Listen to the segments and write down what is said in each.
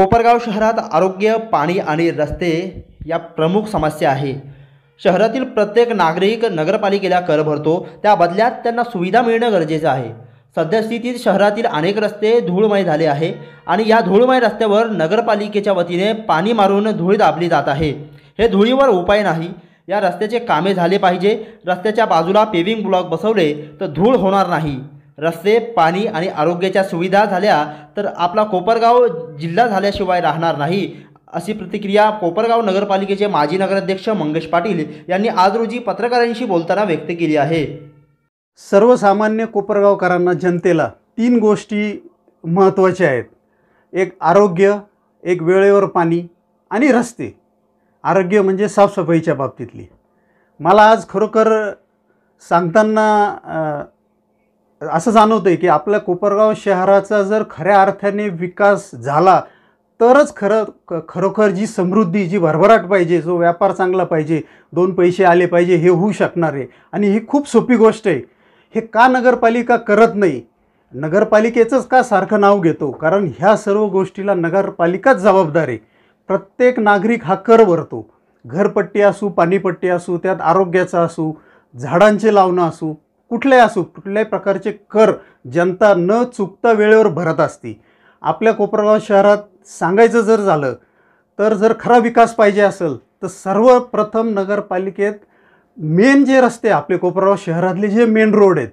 कोपरगाव शहरात आरोग्य पाणी आणि रस्ते या प्रमुख समस्या आहे शहरातील प्रत्येक नागरिक नगरपालिकेला कर भरतो त्या बदल्यात त्यांना सुविधा मिळणं गरजेचं आहे सद्यस्थितीत शहरातील अनेक रस्ते धूळमय झाले आहे आणि या धूळमय रस्त्यावर नगरपालिकेच्या वतीने पाणी मारून धूळ दाबली जात आहे हे धुळीवर उपाय नाही या रस्त्याचे कामे झाले पाहिजे रस्त्याच्या बाजूला पेविंग ब्लॉक बसवले तर धूळ होणार नाही रस्ते पाणी आणि आरोग्याच्या सुविधा झाल्या तर आपला कोपरगाव जिल्हा झाल्याशिवाय राहणार नाही अशी प्रतिक्रिया कोपरगाव नगरपालिकेचे माजी नगराध्यक्ष मंगेश पाटील यांनी आज रोजी पत्रकारांशी बोलताना व्यक्त केली आहे सर्वसामान्य कोपरगावकरांना जनतेला तीन गोष्टी महत्त्वाच्या आहेत एक आरोग्य एक वेळेवर पाणी आणि रस्ते आरोग्य म्हणजे साफसफाईच्या बाबतीतली मला आज खरोखर सांगताना असं जाणवतं आहे की आपल्या कोपरगाव शहराचा जर खऱ्या अर्थाने विकास झाला तरच खरं खरोखर जी समृद्धी जी भरभराट पाहिजे जो व्यापार चांगला पाहिजे दोन पैसे आले पाहिजे हे होऊ शकणार आहे आणि ही खूप सोपी गोष्ट आहे हे का नगरपालिका करत नाही नगरपालिकेचंच का सारखं नाव घेतो कारण ह्या सर्व गोष्टीला नगरपालिकाच जबाबदार आहे प्रत्येक नागरिक हा कर भरतो घरपट्टी असू पाणीपट्टी असू त्यात आरोग्याचा असू झाडांचे लावणं असू कुठले असो कुठल्याही प्रकारचे कर जनता न चुकता वेळेवर भरत असते आपल्या कोपरगाव शहरात सांगायचं जर झालं तर जर खरा विकास पाहिजे असेल तर सर्वप्रथम नगरपालिकेत मेन जे रस्ते आपले कोपरगाव शहरातले जे मेन रोड आहेत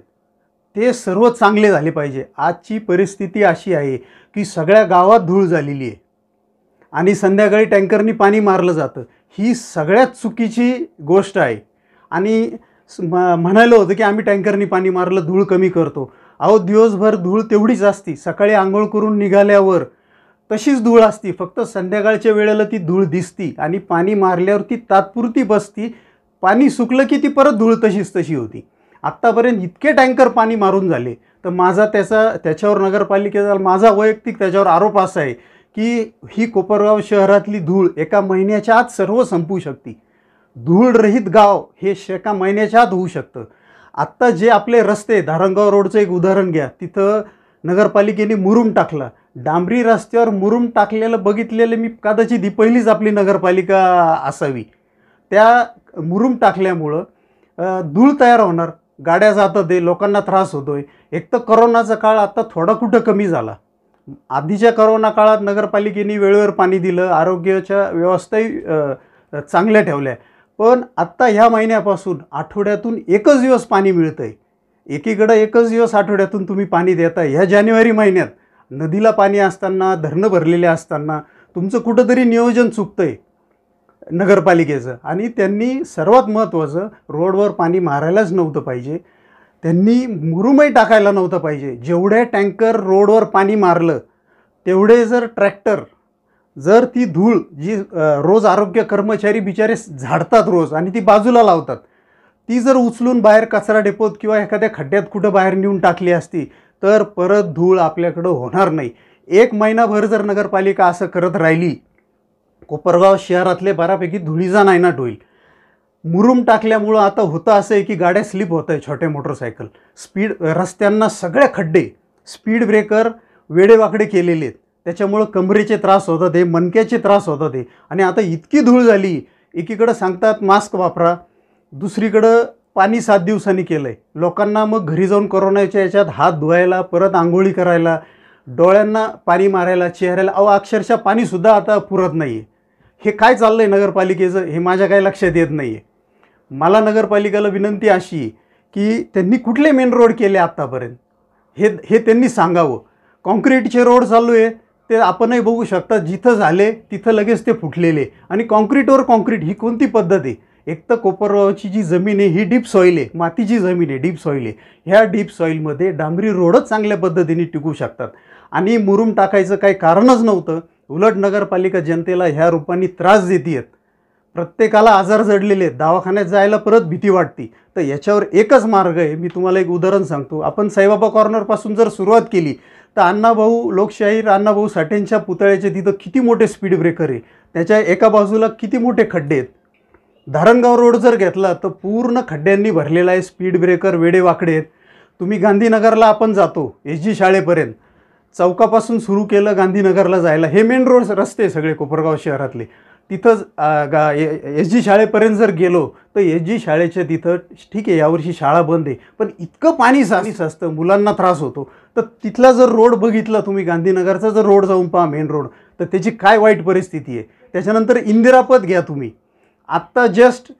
ते सर्व चांगले झाले पाहिजे आजची परिस्थिती अशी आहे की सगळ्या गावात धूळ झालेली आहे आणि संध्याकाळी टँकरनी पाणी मारलं जातं ही सगळ्यात चुकीची गोष्ट आहे आणि म्हणायला होतं की आम्ही टँकरनी पाणी मारलं धूळ कमी करतो अहो दिवसभर धूळ तेवढीच असती सकाळी आंघोळ करून निघाल्यावर तशीच धूळ असती फक्त संध्याकाळच्या वेळेला ती धूळ दिसती आणि पाणी मारल्यावर ती तात्पुरती बसती पाणी सुकलं की ती परत धूळ तशीच तशी होती आत्तापर्यंत इतके टँकर पाणी मारून झाले तर माझा त्याचा त्याच्यावर नगरपालिकेचा माझा वैयक्तिक त्याच्यावर आरोप असा आहे की ही कोपरगाव शहरातली धूळ एका महिन्याच्या आत सर्व संपू शकते धूळरहित गाव हे शेका महिन्याच्या आत होऊ शकतं आत्ता जे आपले रस्ते धारंगाव रोडचं एक उदाहरण घ्या तिथं नगरपालिकेने मुरुम टाकला डांबरी रस्त्यावर मुरुम टाकलेलं बघितलेलं मी कदाचित ही पहिलीच आपली नगरपालिका असावी त्या मुरुम टाकल्यामुळं धूळ तयार होणार गाड्या जातात आहे लोकांना त्रास होतो आहे एक तर करोनाचा काळ आत्ता थोडा कुठं कमी झाला आधीच्या करोना काळात नगरपालिकेने वेळेवर पाणी दिलं आरोग्याच्या व्यवस्थाही चांगल्या ठेवल्या पण आत्ता ह्या महिन्यापासून आठवड्यातून एकच दिवस पाणी मिळतं आहे एकीकडं एकच दिवस आठवड्यातून तुम्ही पाणी देता ह्या जानेवारी महिन्यात नदीला पाणी असताना धरणं भरलेले असताना तुमचं कुठंतरी नियोजन चुकतं आहे नगरपालिकेचं आणि त्यांनी सर्वात महत्त्वाचं रोडवर पाणी मारायलाच नव्हतं पाहिजे त्यांनी मुरुमय टाकायला नव्हतं पाहिजे जेवढे टँकर रोडवर पाणी मारलं तेवढे जर ट्रॅक्टर जर ती धूळ जी रोज आरोग्य कर्मचारी बिचारे झाडतात रोज आणि ती बाजूला लावतात ती जर उचलून बाहेर कचरा डेपोत किंवा एखाद्या खड्ड्यात कुठं बाहेर नेऊन टाकली असती तर परत धूळ आपल्याकडं होणार नाही एक महिनाभर जर नगरपालिका असं करत राहिली कोपरगाव शहरातले बऱ्यापैकी धुळीचा नायनाट होईल मुरूम टाकल्यामुळं आता होतं असं आहे की गाड्या स्लिप होत आहे छोटे मोटरसायकल स्पीड रस्त्यांना सगळे खड्डे स्पीड ब्रेकर वेडेवाकडे केलेले आहेत त्याच्यामुळं कंबरेचे त्रास होतात हे मणक्याचे त्रास होतात हे आणि आता इतकी धूळ झाली एकीकडं सांगतात मास्क वापरा दुसरीकडं पाणी सात दिवसांनी केलं आहे लोकांना मग घरी जाऊन कोरोनाच्या याच्यात हात धुवायला परत आंघोळी करायला डोळ्यांना पाणी मारायला चेहऱ्याला अहो अक्षरशः पाणीसुद्धा आता पुरत नाही आहे हे काय चाललं आहे नगरपालिकेचं हे माझ्या काही लक्षात येत नाही आहे मला नगरपालिकेला विनंती अशी की त्यांनी कुठले मेन रोड केले आत्तापर्यंत हे हे त्यांनी सांगावं कॉन्क्रीटचे रोड चालू आहे ते आपणही बघू शकता जिथं झाले तिथं लगेच ते फुटलेले आणि कॉन्क्रीटवर कॉन्क्रीट ही कोणती पद्धत आहे एक तर कोपरगावची जी जमीन आहे ही डीप सॉईल आहे मातीची जमीन आहे डीप सॉईल आहे ह्या डीप सॉईलमध्ये डांबरी रोडच चांगल्या पद्धतीने टिकू शकतात आणि मुरूम टाकायचं काही कारणच नव्हतं उलट नगरपालिका जनतेला ह्या रूपाने त्रास देते आहेत प्रत्येकाला आजार जडलेले आहेत दवाखान्यात जायला परत भीती वाटते तर याच्यावर एकच मार्ग आहे मी तुम्हाला एक उदाहरण सांगतो आपण साईबाबा कॉर्नरपासून जर सुरुवात केली तर अण्णाभाऊ लोकशाहीर अण्णाभाऊ साठेंच्या पुतळ्याचे तिथं किती मोठे स्पीड ब्रेकर आहे त्याच्या एका बाजूला किती मोठे खड्डे आहेत धारणगाव रोड जर घेतला तर पूर्ण खड्ड्यांनी भरलेला आहे स्पीड ब्रेकर वेडेवाकडे आहेत तुम्ही गांधीनगरला आपण जातो एस जी शाळेपर्यंत चौकापासून सुरू केलं गांधीनगरला जायला हे मेन रोड रस्ते सगळे कोपरगाव शहरातले तिथं गा एस जी शाळेपर्यंत जर गेलो तर एस जी शाळेच्या तिथं ठीक आहे यावर्षी शाळा बंद आहे पण इतकं पाणी साणी असतं मुलांना त्रास होतो तर तिथला जर रोड बघितला तुम्ही गांधीनगरचा जर रोड जाऊन पहा मेन रोड तर त्याची काय वाईट परिस्थिती आहे त्याच्यानंतर इंदिरापद घ्या तुम्ही आत्ता जस्ट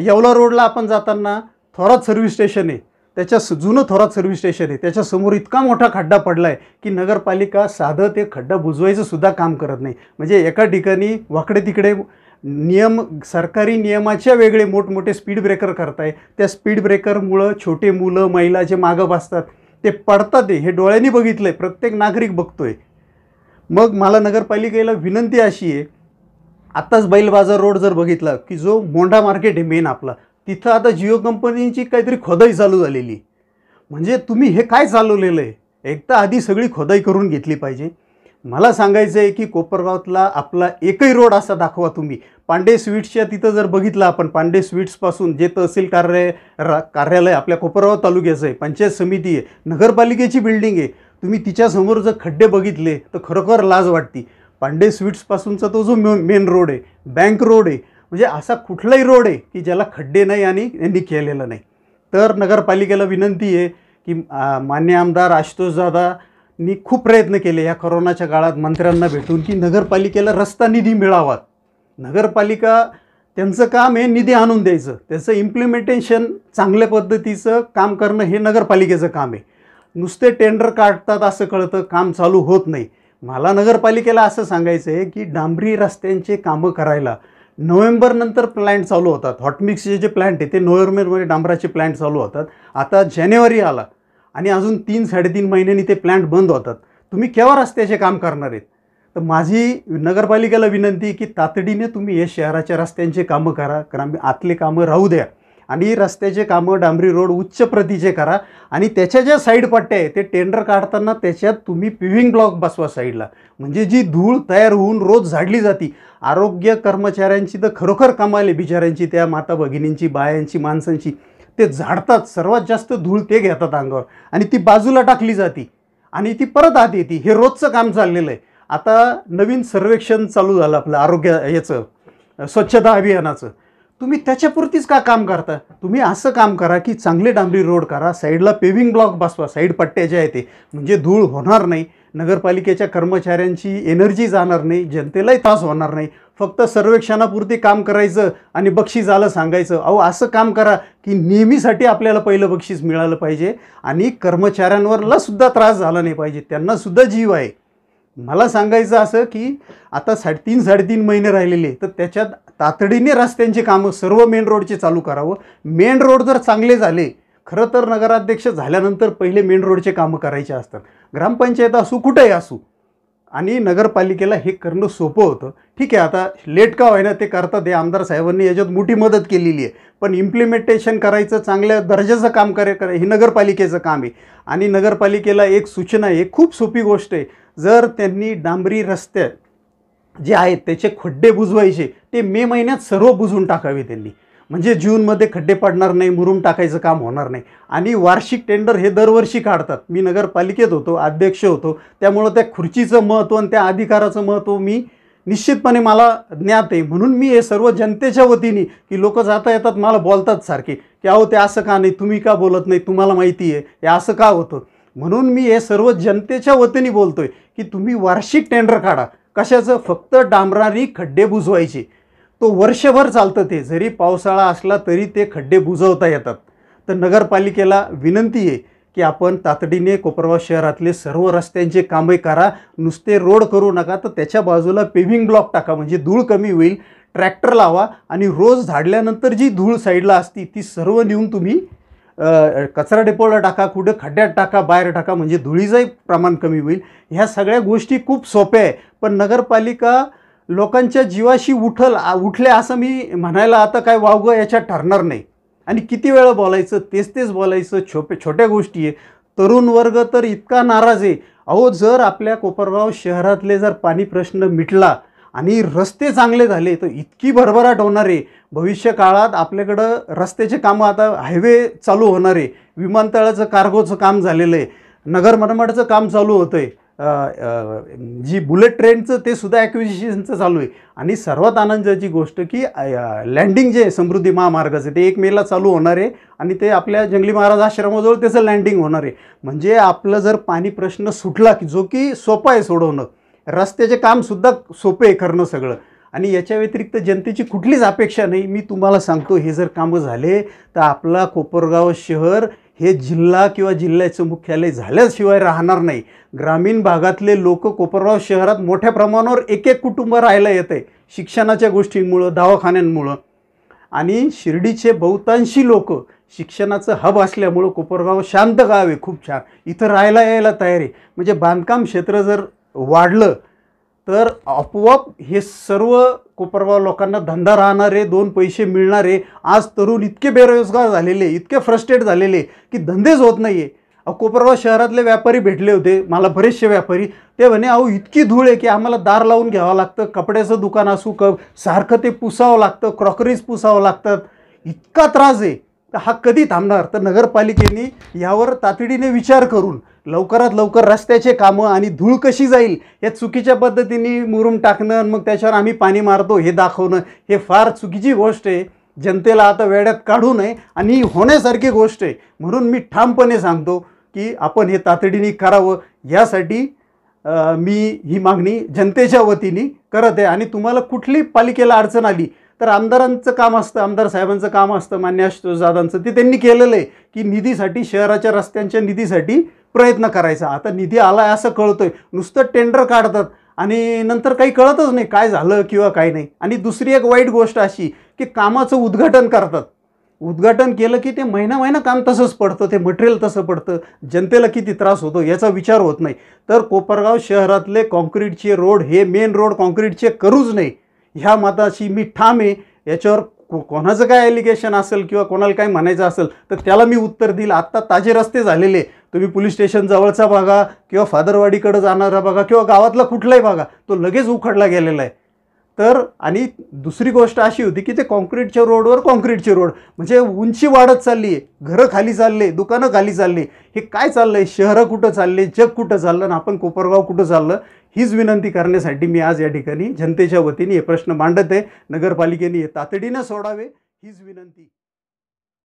येवला रोडला आपण जाताना थोरात सर्व्हिस स्टेशन आहे त्याच्या जुनं थोरात सर्व्हिस स्टेशन आहे त्याच्यासमोर इतका मोठा खड्डा पडला आहे की नगरपालिका साधं ते खड्डा बुजवायचंसुद्धा सुद्धा काम करत नाही म्हणजे एका ठिकाणी वाकडे तिकडे नियम सरकारी नियमाच्या वेगळे मोठमोठे स्पीड ब्रेकर करताय त्या स्पीड ब्रेकरमुळं छोटे मुलं महिला जे मागं बसतात ते पडतात हे डोळ्यांनी बघितलं आहे प्रत्येक नागरिक आहे मग मला नगरपालिकेला विनंती अशी आहे आत्ताच बैल बाजार रोड जर बघितला की जो मोंढा मार्केट आहे मेन आपला तिथं आता जिओ कंपनीची काहीतरी खोदाई चालू झालेली म्हणजे तुम्ही हे काय चालवलेलं आहे एकदा आधी सगळी खोदाई करून घेतली पाहिजे मला सांगायचं आहे की कोपरगावतला आपला एकही रोड असा दाखवा तुम्ही पांडे स्वीट्सच्या तिथं जर बघितलं आपण पांडे स्वीट्सपासून जे तहसील कार्य रा कार्यालय आपल्या कोपरगाव तालुक्याचं आहे पंचायत समिती आहे नगरपालिकेची बिल्डिंग आहे तुम्ही तिच्यासमोर जर खड्डे बघितले तर खरोखर लाज वाटती पांडे स्वीट्सपासूनचा तो जो मे मेन रोड आहे बँक रोड आहे म्हणजे असा कुठलाही रोड आहे की ज्याला खड्डे नाही आणि यांनी केलेलं नाही तर नगरपालिकेला विनंती आहे की मान्य आमदार आशुतोषदादा मी खूप प्रयत्न केले या करोनाच्या काळात मंत्र्यांना भेटून की नगरपालिकेला रस्ता निधी मिळावा नगरपालिका त्यांचं काम हे निधी आणून द्यायचं त्याचं इम्प्लिमेंटेशन चांगल्या पद्धतीचं काम करणं हे नगरपालिकेचं काम आहे नुसते टेंडर काढतात असं कळतं काम चालू होत नाही मला नगरपालिकेला असं सांगायचं आहे की डांबरी रस्त्यांचे कामं करायला नोव्हेंबरनंतर प्लॅन्ट चालू होतात हॉटमिक्सचे जे प्लॅन्ट आहे ते नोव्हेंबरमध्ये डांबराचे प्लॅन्ट चालू होतात आता जानेवारी आला आणि अजून तीन साडेतीन महिन्यांनी ते प्लांट बंद होतात तुम्ही केव्हा रस्त्याचे काम करणार आहेत तर माझी नगरपालिकेला विनंती की तातडीने तुम्ही हे शहराच्या रस्त्यांचे कामं करा ग्राम आतले कामं राहू द्या आणि रस्त्याचे कामं डांबरी रोड उच्च प्रतीचे करा आणि त्याच्या ज्या साईड पट्ट्या आहे ते टेंडर काढताना त्याच्यात तुम्ही पिव्हिंग ब्लॉक बसवा साईडला म्हणजे जी धूळ तयार होऊन रोज झाडली जाती आरोग्य कर्मचाऱ्यांची तर खरोखर कामाले बिचाऱ्यांची त्या माता भगिनींची बायांची माणसांची ते झाडतात सर्वात जास्त धूळ ते घेतात अंगावर आणि ती बाजूला टाकली जाती आणि ती परत आत येते हे रोजचं काम चाललेलं आहे आता नवीन सर्वेक्षण चालू झालं आपलं आरोग्य याचं स्वच्छता अभियानाचं तुम्ही त्याच्यापुरतीच का काम करता तुम्ही असं काम करा की चांगले डांबरी रोड करा साईडला पेविंग ब्लॉक बसवा साईड पट्ट्या ज्या आहेत ते म्हणजे धूळ होणार नाही नगरपालिकेच्या कर्मचाऱ्यांची एनर्जी जाणार नाही जनतेलाही त्रास होणार नाही फक्त सर्वेक्षणापुरती काम करायचं आणि बक्षीस आलं सांगायचं अहो असं काम करा की नेहमीसाठी आपल्याला पहिलं बक्षीस मिळालं पाहिजे आणि कर्मचाऱ्यांवरला सुद्धा त्रास झाला नाही पाहिजे त्यांनासुद्धा जीव आहे मला सांगायचं असं की आता साडेतीन साडेतीन महिने राहिलेले तर त्याच्यात तातडीने रस्त्यांचे कामं सर्व मेन रोडचे चालू करावं मेन रोड जर चांगले झाले खरं तर नगराध्यक्ष झाल्यानंतर पहिले मेन रोडचे कामं करायचे असतात ग्रामपंचायत असू कुठेही असू आणि नगरपालिकेला हे करणं सोपं होतं ठीक आहे आता लेट का व्हायना ते करतात हे आमदार साहेबांनी याच्यात मोठी मदत केलेली आहे पण इम्प्लिमेंटेशन करायचं चांगल्या दर्जाचं काम करे कर हे नगरपालिकेचं काम आहे आणि नगरपालिकेला एक सूचना आहे खूप सोपी गोष्ट आहे जर त्यांनी डांबरी रस्ते जे आहेत त्याचे खड्डे बुजवायचे ते मे महिन्यात सर्व बुजून टाकावे त्यांनी म्हणजे जूनमध्ये खड्डे पडणार नाही मुरुम टाकायचं काम होणार नाही आणि वार्षिक टेंडर हे दरवर्षी काढतात मी नगरपालिकेत होतो अध्यक्ष होतो त्यामुळं त्या खुर्चीचं महत्त्व आणि त्या अधिकाराचं महत्त्व मी निश्चितपणे मला ज्ञात आहे म्हणून मी हे सर्व जनतेच्या वतीने की लोक जाता येतात मला बोलतात सारखे की अहो ते असं का नाही तुम्ही का बोलत नाही तुम्हाला माहिती आहे हे असं का होतं म्हणून मी हे सर्व जनतेच्या वतीने आहे की तुम्ही वार्षिक टेंडर काढा कशाचं फक्त डांबरारी खड्डे बुजवायचे तो वर्षभर चालतं ते जरी पावसाळा असला तरी ते खड्डे बुजवता येतात तर नगरपालिकेला विनंती आहे की आपण तातडीने कोपरगाव शहरातले सर्व रस्त्यांचे कामे करा नुसते रोड करू नका तर त्याच्या बाजूला पेव्हिंग ब्लॉक टाका म्हणजे धूळ कमी होईल ट्रॅक्टर लावा आणि रोज झाडल्यानंतर जी धूळ साईडला असती ती सर्व नेऊन तुम्ही कचरा डेपोला टाका कुठं खड्ड्यात टाका बाहेर टाका म्हणजे धुळीचंही प्रमाण कमी होईल ह्या सगळ्या गोष्टी खूप सोप्या आहे पण नगरपालिका लोकांच्या जीवाशी उठल उठले असं मी म्हणायला आता काय वावगं याच्यात ठरणार नाही आणि किती वेळ बोलायचं तेच तेच बोलायचं छोपे छोट्या गोष्टी आहे तरुण वर्ग तर इतका नाराज आहे अहो जर आपल्या कोपरगाव शहरातले जर पाणी प्रश्न मिटला आणि रस्ते चांगले झाले तर इतकी भरभराट होणार आहे भविष्य काळात आपल्याकडं रस्त्याचे कामं आता हायवे चालू होणार आहे विमानतळाचं कार्गोचं काम झालेलं आहे नगर मनमाडचं काम चालू होतं आहे जी बुलेट ट्रेनचं ते सुद्धा ॲक्विजिशनचं चालू आहे आणि सर्वात आनंदाची गोष्ट की लँडिंग जे समृद्धी महामार्गाचं ते एक मेला चालू होणार आहे आणि ते आपल्या जंगली महाराज आश्रमाजवळ त्याचं लँडिंग होणार आहे म्हणजे आपलं जर पाणी प्रश्न सुटला की जो की सोपा आहे सोडवणं रस्त्याचे कामसुद्धा सोपे करणं सगळं आणि याच्या व्यतिरिक्त जनतेची कुठलीच अपेक्षा नाही मी तुम्हाला सांगतो हे जर कामं झाले तर आपला कोपरगाव शहर हे जिल्हा किंवा जिल्ह्याचं मुख्यालय झाल्याशिवाय राहणार नाही ग्रामीण भागातले लोक कोपरगाव शहरात मोठ्या प्रमाणावर एक एक कुटुंब राहायला येत आहे शिक्षणाच्या गोष्टींमुळं दवाखान्यांमुळं आणि शिर्डीचे बहुतांशी लोक शिक्षणाचं हब असल्यामुळं कोपरगाव शांत गाव आहे खूप छान इथं राहायला यायला तयारी म्हणजे बांधकाम क्षेत्र जर वाढलं तर आपोआप हे सर्व कोपरगाव लोकांना धंदा राहणारे दोन पैसे मिळणारे आज तरुण इतके बेरोजगार झालेले इतके फ्रस्ट्रेट झालेले की धंदेच होत नाही आहे कोपरगाव शहरातले व्यापारी भेटले होते मला बरेचसे व्यापारी ते म्हणे अहो इतकी धूळ आहे की आम्हाला दार लावून घ्यावं लागतं कपड्याचं दुकान असू क सारखं ते पुसावं लागतं क्रॉकरीज पुसावं लागतात इतका त्रास आहे तर हा कधी थांबणार तर नगरपालिकेने यावर तातडीने विचार करून लवकरात लवकर रस्त्याचे कामं आणि धूळ कशी जाईल या चुकीच्या पद्धतीने मुरूम टाकणं आणि मग त्याच्यावर आम्ही पाणी मारतो हे दाखवणं हे फार चुकीची गोष्ट आहे जनतेला आता वेड्यात काढू नये आणि ही होण्यासारखी गोष्ट आहे म्हणून मी ठामपणे सांगतो की आपण हे तातडीने करावं यासाठी मी ही मागणी जनतेच्या वतीने करत आहे आणि तुम्हाला कुठली पालिकेला अडचण आली तर आमदारांचं काम असतं आमदार साहेबांचं काम असतं मान्य दादांचं ते त्यांनी केलेलं आहे की निधीसाठी शहराच्या रस्त्यांच्या निधीसाठी प्रयत्न करायचा आता निधी आला आहे असं कळतोय नुसतं टेंडर काढतात आणि नंतर काही कळतच नाही काय झालं किंवा काय नाही आणि दुसरी एक वाईट गोष्ट अशी की कामाचं उद्घाटन करतात उद्घाटन केलं की ते महिना महिना काम तसंच पडतं ते मटेरियल तसं पडतं जनतेला किती त्रास होतो याचा विचार होत नाही तर कोपरगाव शहरातले कॉन्क्रीटचे रोड हे मेन रोड कॉन्क्रीटचे करूच नाही ह्या मताशी मी ठाम आहे याच्यावर कोणाचं काय ॲलिगेशन असेल किंवा कोणाला काय म्हणायचं असेल तर त्याला मी उत्तर देईल आत्ता ताजे रस्ते झालेले तुम्ही पोलीस स्टेशन जवळचा बघा किंवा फादरवाडीकडं जाणारा बघा किंवा गावातला कुठलाही बघा तो लगेच उखडला गेलेला आहे तर आणि दुसरी गोष्ट अशी होती की ते कॉन्क्रीटच्या रोडवर कॉन्क्रीटचे रोड म्हणजे उंची वाढत चालली आहे घरं खाली चालले दुकानं खाली चालली हे काय चाललं आहे शहरं कुठं चालले जग कुठं चाललं आणि आपण कोपरगाव कुठं चाललं हीच विनंती करण्यासाठी मी आज या ठिकाणी जनतेच्या वतीने हे प्रश्न मांडत आहे नगरपालिकेने हे तातडीनं सोडावे हीच विनंती